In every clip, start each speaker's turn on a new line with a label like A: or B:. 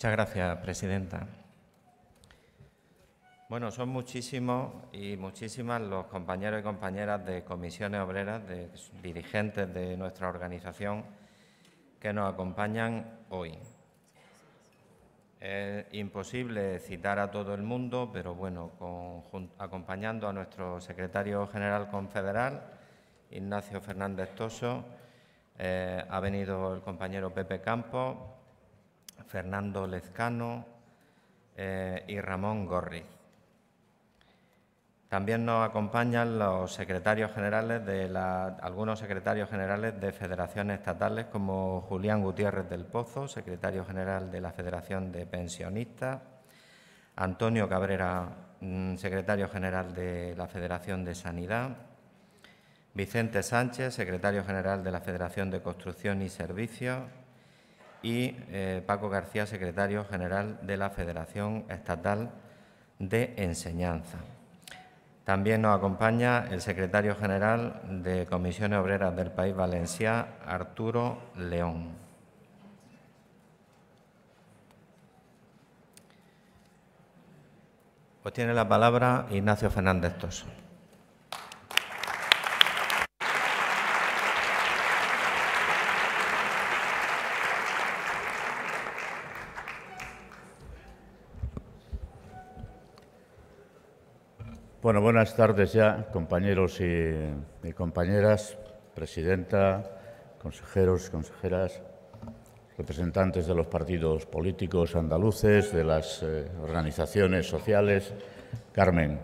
A: Muchas gracias, presidenta. Bueno, son muchísimos y muchísimas los compañeros y compañeras de comisiones obreras, de dirigentes de nuestra organización que nos acompañan hoy. Es imposible citar a todo el mundo, pero bueno, acompañando a nuestro secretario general confederal, Ignacio Fernández Toso, eh, ha venido el compañero Pepe Campos, Fernando Lezcano eh, y Ramón Gorri. También nos acompañan los secretarios generales de algunos secretarios generales de federaciones estatales como Julián Gutiérrez del Pozo, secretario general de la Federación de Pensionistas, Antonio Cabrera, mm, secretario general de la Federación de Sanidad, Vicente Sánchez, secretario general de la Federación de Construcción y Servicios, y eh, Paco García, secretario general de la Federación Estatal de Enseñanza. También nos acompaña el secretario general de Comisiones Obreras del País Valencia, Arturo León. Pues tiene la palabra Ignacio Fernández Toso.
B: Bueno, buenas tardes ya, compañeros y, compañeras, presidenta, consejeros, consejeras, representantes de los partidos políticos andaluces, de las eh, organizaciones sociales. Carmen,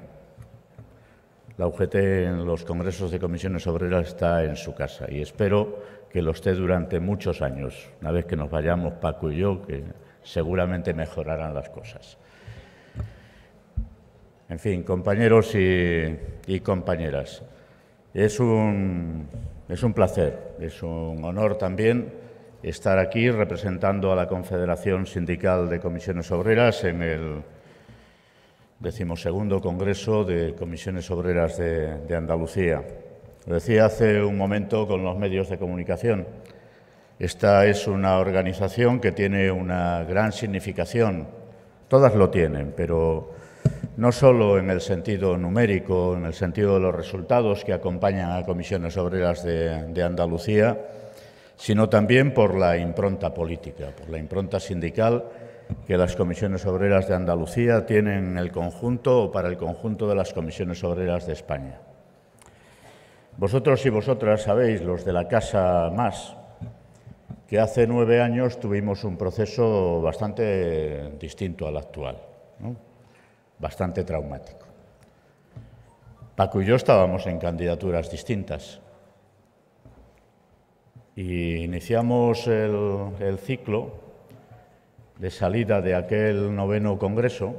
B: la UGT en los congresos de comisiones obreras está en su casa y espero que lo esté durante muchos años, una vez que nos vayamos Paco y yo, que seguramente mejorarán las cosas. En fin, compañeros y, compañeras, es un, es un placer, es un honor también estar aquí representando a la Confederación Sindical de Comisiones Obreras en el decimosegundo Congreso de Comisiones Obreras de, Andalucía. Lo decía hace un momento con los medios de comunicación. Esta es una organización que tiene una gran significación. Todas lo tienen, pero no solo en el sentido numérico, en el sentido de los resultados que acompañan a comisiones obreras de, Andalucía, sino también por la impronta política, por la impronta sindical que las comisiones obreras de Andalucía tienen en el conjunto o para el conjunto de las comisiones obreras de España. Vosotros y vosotras sabéis, los de la Casa Más, que hace nueve años tuvimos un proceso bastante distinto al actual bastante traumático. Paco y yo estábamos en candidaturas distintas y iniciamos el, el ciclo de salida de aquel noveno congreso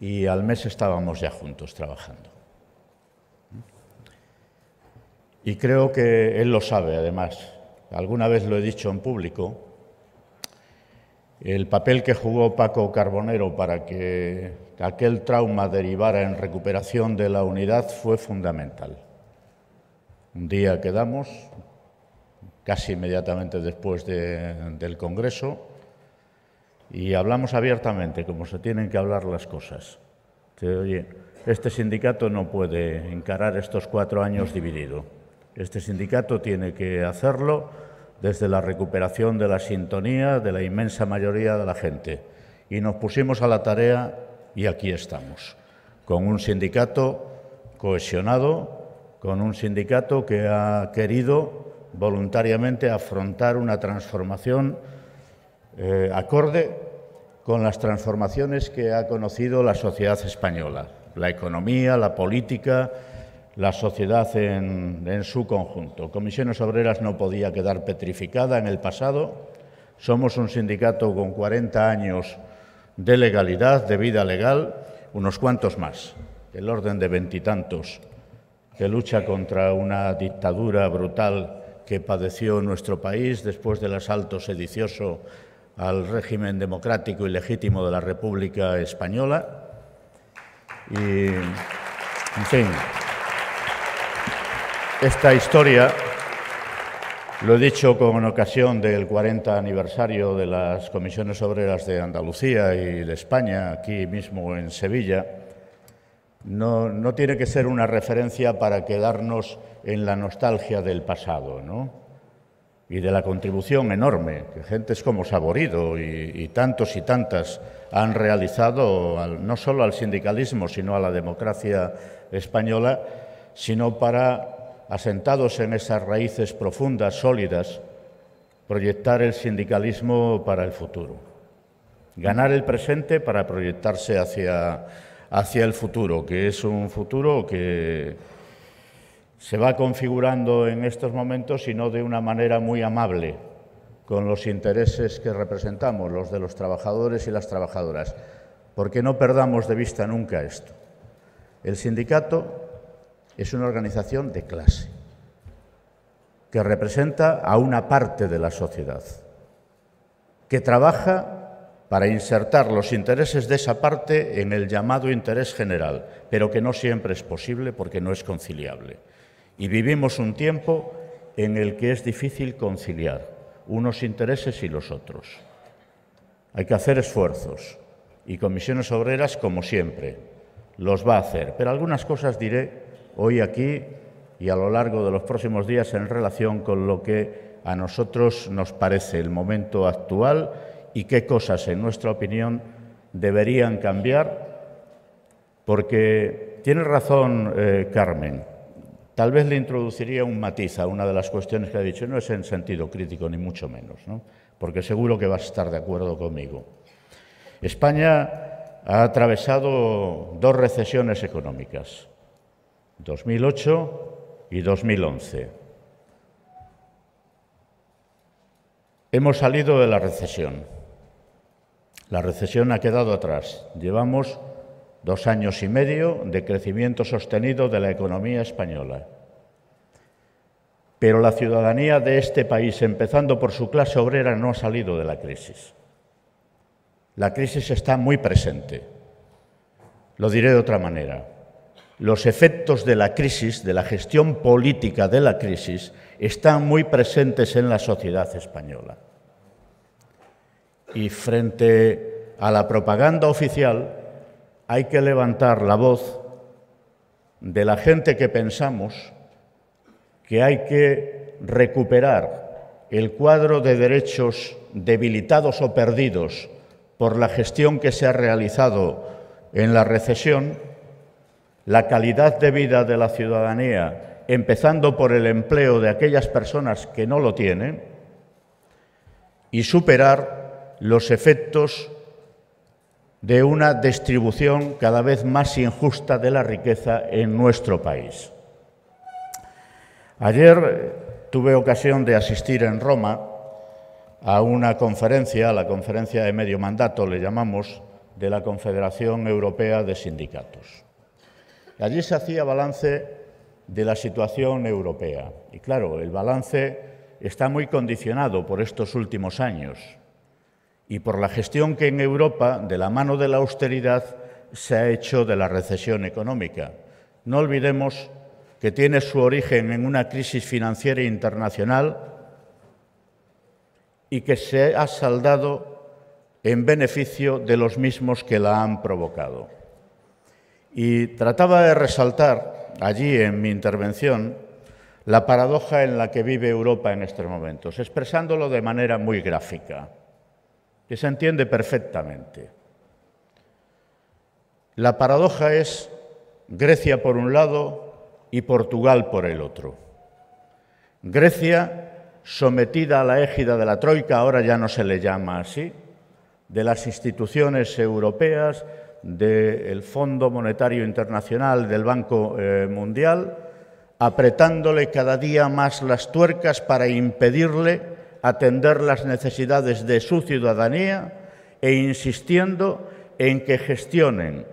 B: y al mes estábamos ya juntos trabajando. Y creo que él lo sabe, además. Alguna vez lo he dicho en público, el papel que jugó Paco Carbonero para que aquel trauma derivara en recuperación de la unidad fue fundamental. Un día quedamos, casi inmediatamente después del Congreso, y hablamos abiertamente, como se tienen que hablar las cosas. este sindicato no puede encarar estos cuatro años dividido. Este sindicato tiene que hacerlo desde la recuperación de la sintonía de la inmensa mayoría de la gente. Y nos pusimos a la tarea y aquí estamos, con un sindicato cohesionado, con un sindicato que ha querido voluntariamente afrontar una transformación eh, acorde con las transformaciones que ha conocido la sociedad española, la economía, la política, la sociedad en, su conjunto. Comisiones Obreras no podía quedar petrificada en el pasado. Somos un sindicato con 40 años de legalidad, de vida legal, unos cuantos más, el orden de veintitantos, que lucha contra una dictadura brutal que padeció nuestro país después del asalto sedicioso al régimen democrático y legítimo de la República Española. Y, esta historia, lo he dicho con ocasión del 40 aniversario de las comisiones obreras de Andalucía y de España, aquí mismo en Sevilla, no, tiene que ser una referencia para quedarnos en la nostalgia del pasado, ¿no? Y de la contribución enorme que gentes como Saborido y, tantos y tantas han realizado no solo al sindicalismo, sino a la democracia española, sino para asentados en esas raíces profundas, sólidas, proyectar el sindicalismo para el futuro. Ganar el presente para proyectarse hacia, hacia el futuro, que es un futuro que se va configurando en estos momentos y no de una manera muy amable con los intereses que representamos, los de los trabajadores y las trabajadoras, porque no perdamos de vista nunca esto. El sindicato es una organización de clase que representa a una parte de la sociedad, que trabaja para insertar los intereses de esa parte en el llamado interés general, pero que no siempre es posible porque no es conciliable. Y vivimos un tiempo en el que es difícil conciliar unos intereses y los otros. Hay que hacer esfuerzos y comisiones obreras, como siempre, los va a hacer, pero algunas cosas diré hoy aquí y a lo largo de los próximos días en relación con lo que a nosotros nos parece el momento actual y qué cosas, en nuestra opinión, deberían cambiar, porque tiene razón eh, Carmen. Tal vez le introduciría un matiz a una de las cuestiones que ha dicho, no es en sentido crítico ni mucho menos, porque seguro que vas a estar de acuerdo conmigo. España ha atravesado dos recesiones económicas. 2008 y 2011. Hemos salido de la recesión. La recesión ha quedado atrás. Llevamos dos años y medio de crecimiento sostenido de la economía española. Pero la ciudadanía de este país, empezando por su clase obrera, no ha salido de la crisis. La crisis está muy presente. Lo diré de otra manera los efectos de la crisis, de la gestión política de la crisis, están muy presentes en la sociedad española. Y frente a la propaganda oficial hay que levantar la voz de la gente que pensamos que hay que recuperar el cuadro de derechos debilitados o perdidos por la gestión que se ha realizado en la recesión la calidad de vida de la ciudadanía, empezando por el empleo de aquellas personas que no lo tienen, y superar los efectos de una distribución cada vez más injusta de la riqueza en nuestro país. Ayer eh, tuve ocasión de asistir en Roma a una conferencia, a la conferencia de medio mandato, le llamamos, de la Confederación Europea de Sindicatos. Allí se hacía balance de la situación europea. Y claro, el balance está muy condicionado por estos últimos años y por la gestión que en Europa, de la mano de la austeridad, se ha hecho de la recesión económica. No olvidemos que tiene su origen en una crisis financiera internacional y que se ha saldado en beneficio de los mismos que la han provocado. Y trataba de resaltar allí en mi intervención la paradoja en la que vive Europa en estos momentos, expresándolo de manera muy gráfica, que se entiende perfectamente. La paradoja es Grecia por un lado y Portugal por el otro. Grecia sometida a la égida de la Troika, ahora ya no se le llama así, de las instituciones europeas, del Fondo Monetario Internacional, del Banco eh, Mundial, apretándole cada día más las tuercas para impedirle atender las necesidades de su ciudadanía e insistiendo en que gestionen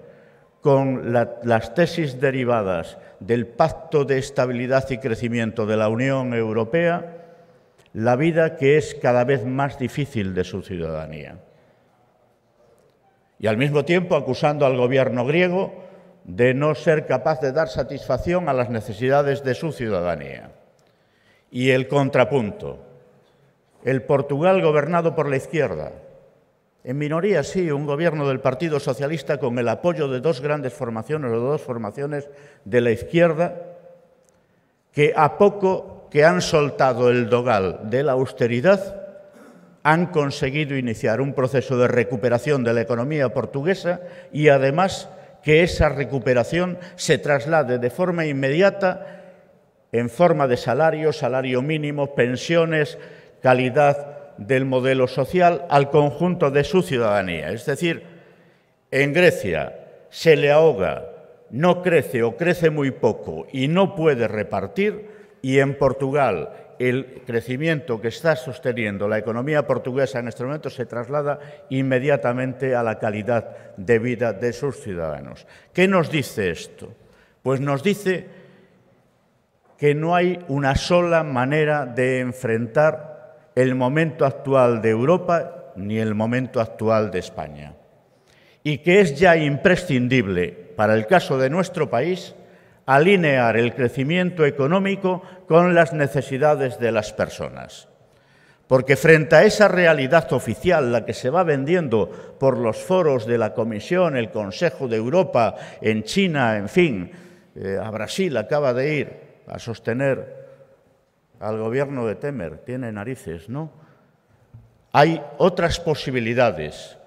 B: con las tesis derivadas del Pacto de Estabilidad y Crecimiento de la Unión Europea la vida que es cada vez más difícil de su ciudadanía y al mismo tiempo acusando al gobierno griego de no ser capaz de dar satisfacción a las necesidades de su ciudadanía. Y el contrapunto, el Portugal gobernado por la izquierda, en minoría sí, un gobierno del Partido Socialista con el apoyo de dos grandes formaciones o dos formaciones de la izquierda que a poco que han soltado el dogal de la austeridad, han conseguido iniciar un proceso de recuperación de la economía portuguesa y además que esa recuperación se traslade de forma inmediata en forma de salario, salario mínimo, pensiones, calidad del modelo social al conjunto de su ciudadanía. Es decir, en Grecia se le ahoga, no crece o crece muy poco y no puede repartir, y en Portugal el crecimiento que está sosteniendo la economía portuguesa en este momento se traslada inmediatamente a la calidad de vida de sus ciudadanos. ¿Qué nos dice esto? Pues nos dice que no hay una sola manera de enfrentar el momento actual de Europa ni el momento actual de España. Y que es ya imprescindible para el caso de nuestro país alinear el crecimiento económico con las necesidades de las personas. Porque frente a esa realidad oficial, la que se va vendiendo por los foros de la Comisión, el Consejo de Europa, en China, en fin, eh, a Brasil acaba de ir a sostener al gobierno de Temer, tiene narices, ¿no? Hay otras posibilidades,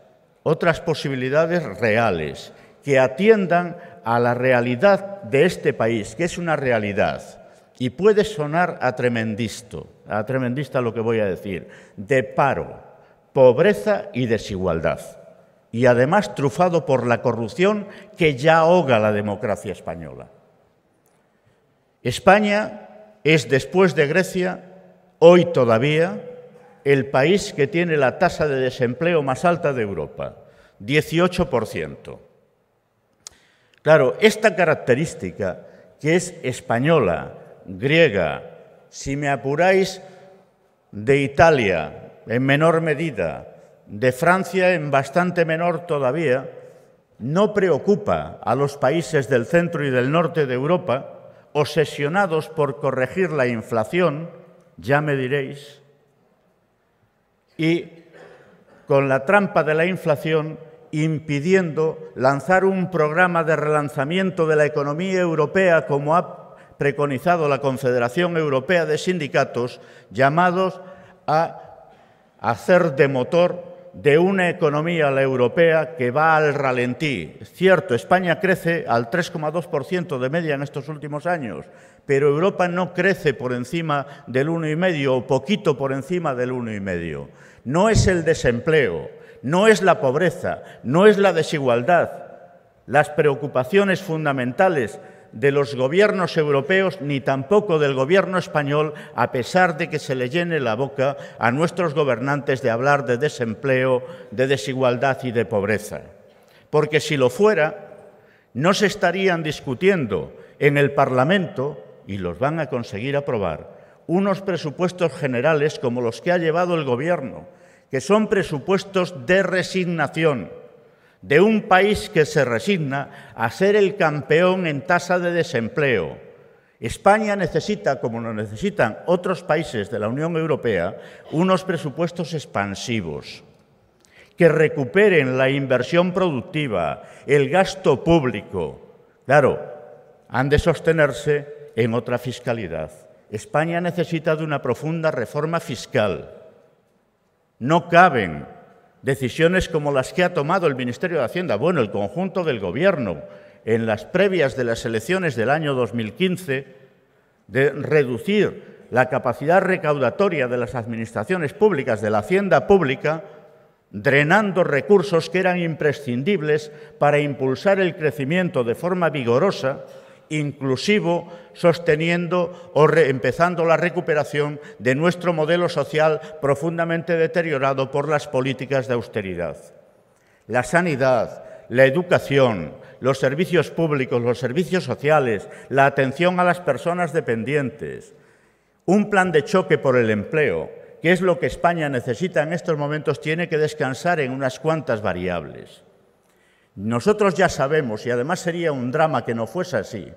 B: otras posibilidades reales que atiendan a la realidad de este país, que es una realidad. Y puede sonar a tremendisto, a tremendista lo que voy a decir, de paro, pobreza y desigualdad. Y además trufado por la corrupción que ya ahoga la democracia española. España es, después de Grecia, hoy todavía, el país que tiene la tasa de desempleo más alta de Europa, 18%. Claro, esta característica que es española, griega, si me apuráis, de Italia en menor medida, de Francia en bastante menor todavía, no preocupa a los países del centro y del norte de Europa, obsesionados por corregir la inflación, ya me diréis, y con la trampa de la inflación impidiendo lanzar un programa de relanzamiento de la economía europea como ha preconizado la Confederación Europea de Sindicatos, llamados a hacer de motor de una economía la europea que va al ralentí. Es cierto, España crece al 3,2% de media en estos últimos años, pero Europa no crece por encima del 1,5 o poquito por encima del 1,5. No es el desempleo, no es la pobreza, no es la desigualdad, las preocupaciones fundamentales de los gobiernos europeos ni tampoco del gobierno español, a pesar de que se le llene la boca a nuestros gobernantes de hablar de desempleo, de desigualdad y de pobreza. Porque si lo fuera, no se estarían discutiendo en el Parlamento, y los van a conseguir aprobar, unos presupuestos generales como los que ha llevado el Gobierno, que son presupuestos de resignación, de un país que se resigna a ser el campeón en tasa de desempleo. España necesita, como lo necesitan otros países de la Unión Europea, unos presupuestos expansivos que recuperen la inversión productiva, el gasto público. Claro, han de sostenerse en otra fiscalidad. España necesita de una profunda reforma fiscal no caben decisiones como las que ha tomado el Ministerio de Hacienda, bueno, el conjunto del Gobierno, en las previas de las elecciones del año 2015, de reducir la capacidad recaudatoria de las administraciones públicas, de la Hacienda Pública, drenando recursos que eran imprescindibles para impulsar el crecimiento de forma vigorosa inclusivo, sosteniendo o empezando la recuperación de nuestro modelo social profundamente deteriorado por las políticas de austeridad. La sanidad, la educación, los servicios públicos, los servicios sociales, la atención a las personas dependientes, un plan de choque por el empleo, que es lo que España necesita en estos momentos, tiene que descansar en unas cuantas variables. Nosotros ya sabemos, y además sería un drama que no fuese así,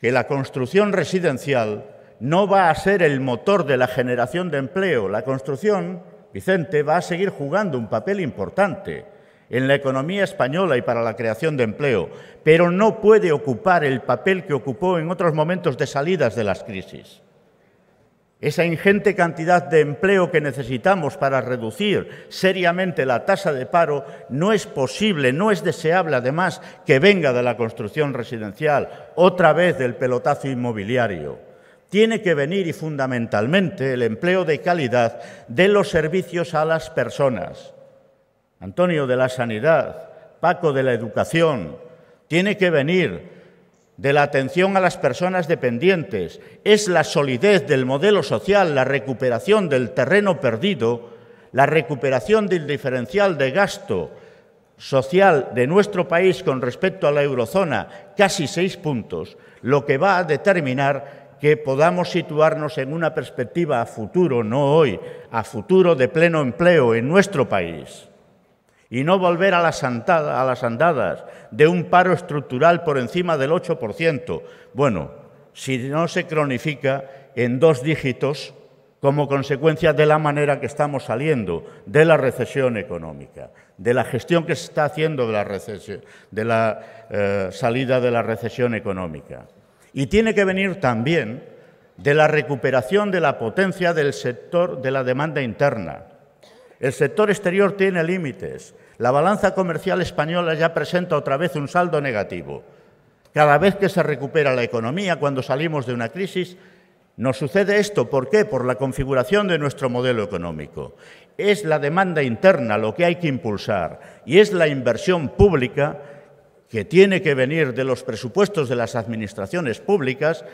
B: que la construcción residencial no va a ser el motor de la generación de empleo. La construcción, Vicente, va a seguir jugando un papel importante en la economía española y para la creación de empleo, pero no puede ocupar el papel que ocupó en otros momentos de salidas de las crisis. Esa ingente cantidad de empleo que necesitamos para reducir seriamente la tasa de paro no es posible, no es deseable además que venga de la construcción residencial, otra vez del pelotazo inmobiliario. Tiene que venir y fundamentalmente el empleo de calidad de los servicios a las personas. Antonio de la Sanidad, Paco de la Educación, tiene que venir de la atención a las personas dependientes, es la solidez del modelo social, la recuperación del terreno perdido, la recuperación del diferencial de gasto social de nuestro país con respecto a la eurozona, casi seis puntos, lo que va a determinar que podamos situarnos en una perspectiva a futuro, no hoy, a futuro de pleno empleo en nuestro país y no volver a las, andadas de un paro estructural por encima del 8%. Bueno, si no se cronifica en dos dígitos como consecuencia de la manera que estamos saliendo de la recesión económica, de la gestión que se está haciendo de la, eh, salida de la recesión económica. Y tiene que venir también de la recuperación de la potencia del sector de la demanda interna el sector exterior tiene límites. La balanza comercial española ya presenta otra vez un saldo negativo. Cada vez que se recupera la economía cuando salimos de una crisis, nos sucede esto. ¿Por qué? Por la configuración de nuestro modelo económico. Es la demanda interna lo que hay que impulsar y es la inversión pública que tiene que venir de los presupuestos de las administraciones públicas,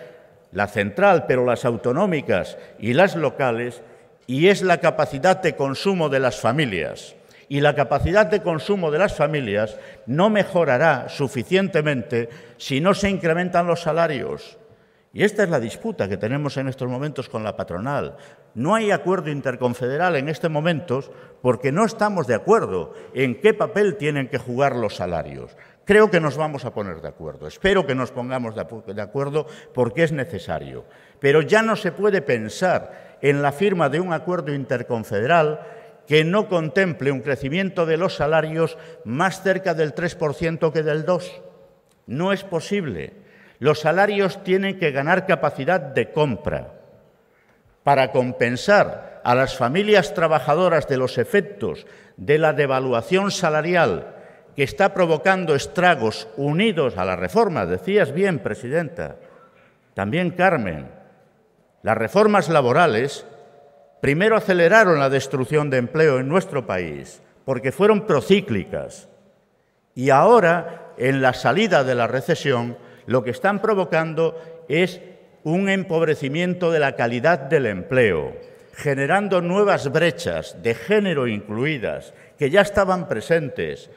B: la central, pero las autonómicas y las locales, y es la capacidad de consumo de las familias. Y la capacidad de consumo de las familias no mejorará suficientemente si no se incrementan los salarios. Y esta es la disputa que tenemos en estos momentos con la patronal. No hay acuerdo interconfederal en este momentos porque no estamos de acuerdo en qué papel tienen que jugar los salarios. Creo que nos vamos a poner de acuerdo, espero que nos pongamos de acuerdo porque es necesario. Pero ya no se puede pensar en la firma de un acuerdo interconfederal que no contemple un crecimiento de los salarios más cerca del 3% que del 2%. No es posible. Los salarios tienen que ganar capacidad de compra para compensar a las familias trabajadoras de los efectos de la devaluación salarial que está provocando estragos unidos a la reforma. Decías bien, Presidenta, también Carmen, las reformas laborales primero aceleraron la destrucción de empleo en nuestro país, porque fueron procíclicas. Y ahora, en la salida de la recesión, lo que están provocando es un empobrecimiento de la calidad del empleo, generando nuevas brechas, de género incluidas, que ya estaban presentes.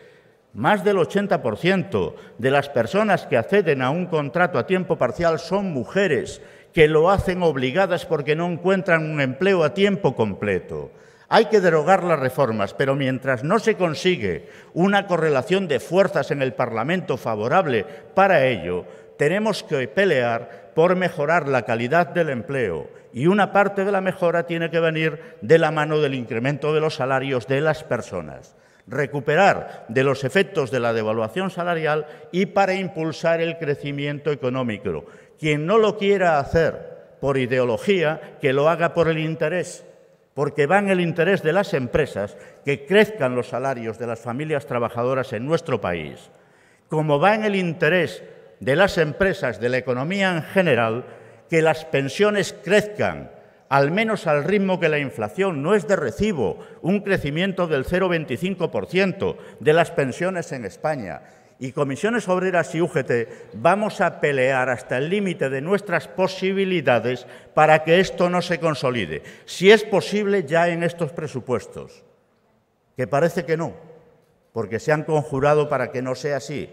B: Más del 80% de las personas que acceden a un contrato a tiempo parcial son mujeres que lo hacen obligadas porque no encuentran un empleo a tiempo completo. Hay que derogar las reformas, pero mientras no se consigue una correlación de fuerzas en el Parlamento favorable para ello, tenemos que pelear por mejorar la calidad del empleo y una parte de la mejora tiene que venir de la mano del incremento de los salarios de las personas recuperar de los efectos de la devaluación salarial y para impulsar el crecimiento económico, quien no lo quiera hacer por ideología, que lo haga por el interés, porque va en el interés de las empresas que crezcan los salarios de las familias trabajadoras en nuestro país, como va en el interés de las empresas, de la economía en general, que las pensiones crezcan, al menos al ritmo que la inflación no es de recibo, un crecimiento del 0,25% de las pensiones en España y Comisiones Obreras y UGT vamos a pelear hasta el límite de nuestras posibilidades para que esto no se consolide, si es posible ya en estos presupuestos, que parece que no, porque se han conjurado para que no sea así.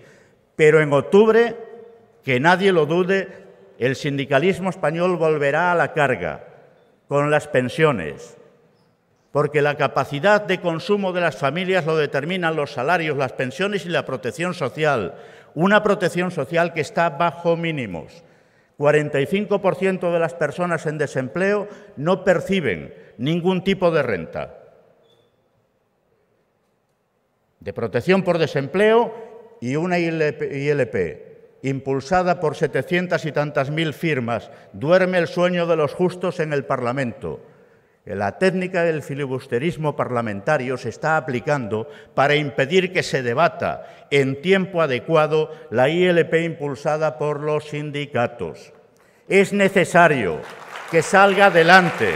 B: Pero en octubre, que nadie lo dude, el sindicalismo español volverá a la carga con las pensiones, porque la capacidad de consumo de las familias lo determinan los salarios, las pensiones y la protección social, una protección social que está bajo mínimos. 45% de las personas en desempleo no perciben ningún tipo de renta. De protección por desempleo y una ILP, impulsada por 700 y tantas mil firmas, duerme el sueño de los justos en el Parlamento eh, la técnica del filibusterismo parlamentario se está aplicando para impedir que se debata en tiempo adecuado la ILP impulsada por los sindicatos. Es necesario que salga adelante,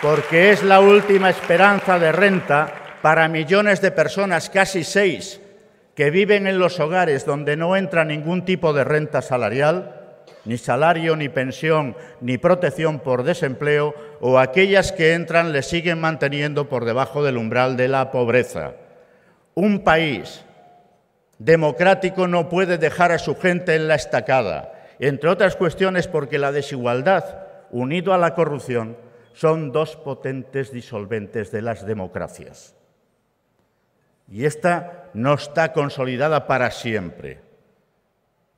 B: porque es la última esperanza de renta para millones de personas, casi seis, que viven en los hogares donde no entra ningún tipo de renta salarial ni salario, ni pensión, ni protección por desempleo, o aquellas que entran le siguen manteniendo por debajo del umbral de la pobreza. Un país democrático no puede dejar a su gente en la estacada, entre otras cuestiones porque la desigualdad, unido a la corrupción, son dos potentes disolventes de las democracias. Y esta no está consolidada para siempre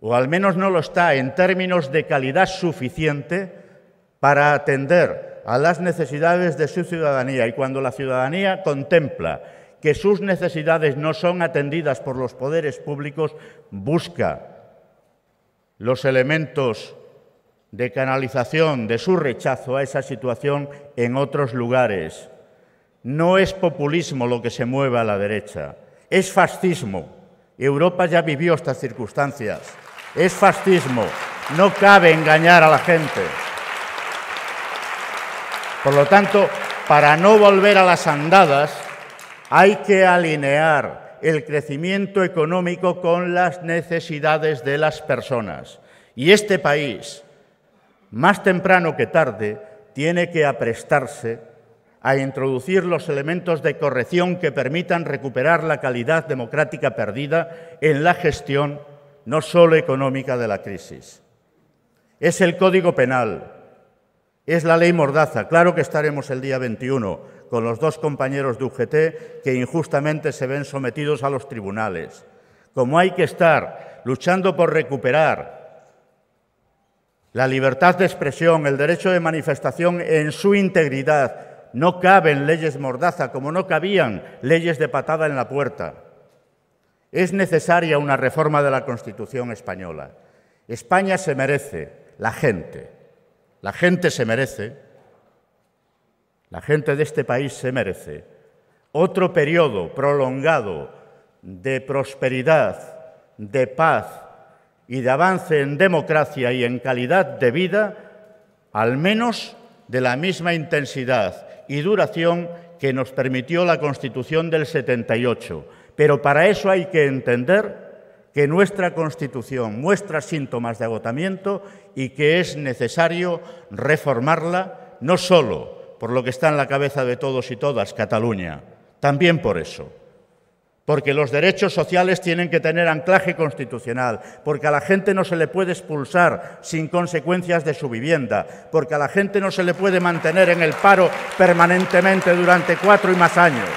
B: o al menos no lo está en términos de calidad suficiente para atender a las necesidades de su ciudadanía. Y cuando la ciudadanía contempla que sus necesidades no son atendidas por los poderes públicos, busca los elementos de canalización de su rechazo a esa situación en otros lugares. No es populismo lo que se mueve a la derecha, es fascismo. Europa ya vivió estas circunstancias. Es fascismo. No cabe engañar a la gente. Por lo tanto, para no volver a las andadas, hay que alinear el crecimiento económico con las necesidades de las personas. Y este país, más temprano que tarde, tiene que aprestarse a introducir los elementos de corrección que permitan recuperar la calidad democrática perdida en la gestión no solo económica de la crisis. Es el Código Penal, es la ley Mordaza. Claro que estaremos el día 21 con los dos compañeros de UGT que injustamente se ven sometidos a los tribunales. Como hay que estar luchando por recuperar la libertad de expresión, el derecho de manifestación en su integridad, no caben leyes Mordaza como no cabían leyes de patada en la puerta. Es necesaria una reforma de la Constitución española. España se merece, la gente, la gente se merece, la gente de este país se merece otro periodo prolongado de prosperidad, de paz y de avance en democracia y en calidad de vida, al menos de la misma intensidad y duración que nos permitió la Constitución del 78 pero para eso hay que entender que nuestra Constitución muestra síntomas de agotamiento y que es necesario reformarla no solo por lo que está en la cabeza de todos y todas, Cataluña, también por eso porque los derechos sociales tienen que tener anclaje constitucional, porque a la gente no se le puede expulsar sin consecuencias de su vivienda, porque a la gente no se le puede mantener en el paro permanentemente durante cuatro y más años.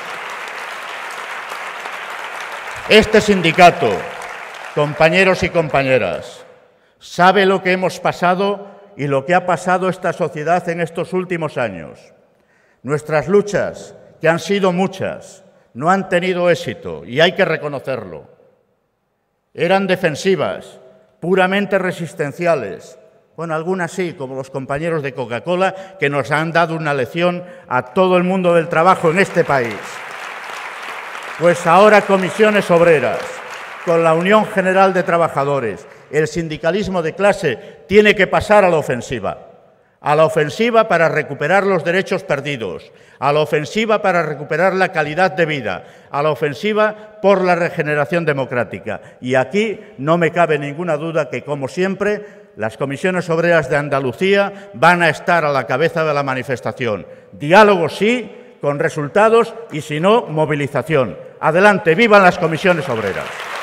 B: Este sindicato, compañeros y compañeras, sabe lo que hemos pasado y lo que ha pasado esta sociedad en estos últimos años. Nuestras luchas, que han sido muchas, no han tenido éxito y hay que reconocerlo. Eran defensivas, puramente resistenciales. con algunas sí, como los compañeros de Coca-Cola, que nos han dado una lección a todo el mundo del trabajo en este país. Pues ahora comisiones obreras, con la Unión General de Trabajadores, el sindicalismo de clase tiene que pasar a la ofensiva. A la ofensiva para recuperar los derechos perdidos, a la ofensiva para recuperar la calidad de vida, a la ofensiva por la regeneración democrática. Y aquí no me cabe ninguna duda que, como siempre, las comisiones obreras de Andalucía van a estar a la cabeza de la manifestación. Diálogo sí, con resultados y si no, movilización. Adelante, vivan las comisiones obreras.